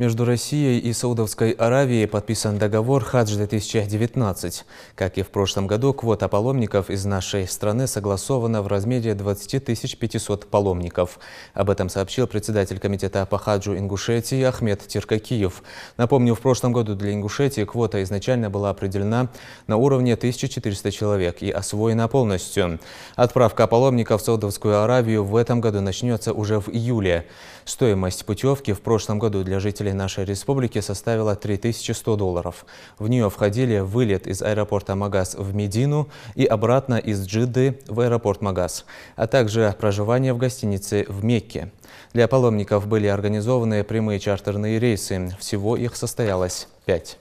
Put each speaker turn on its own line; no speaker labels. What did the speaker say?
Между Россией и Саудовской Аравией подписан договор «Хадж-2019». Как и в прошлом году, квота паломников из нашей страны согласована в размере 20 500 паломников. Об этом сообщил председатель комитета по хаджу Ингушетии Ахмед Тиркакиев. Напомню, в прошлом году для Ингушетии квота изначально была определена на уровне 1400 человек и освоена полностью. Отправка паломников в Саудовскую Аравию в этом году начнется уже в июле. Стоимость путевки в прошлом году для жителей жителей нашей республики составила 3100 долларов. В нее входили вылет из аэропорта Магаз в Медину и обратно из Джидды в аэропорт Магаз, а также проживание в гостинице в Мекке. Для паломников были организованы прямые чартерные рейсы. Всего их состоялось пять.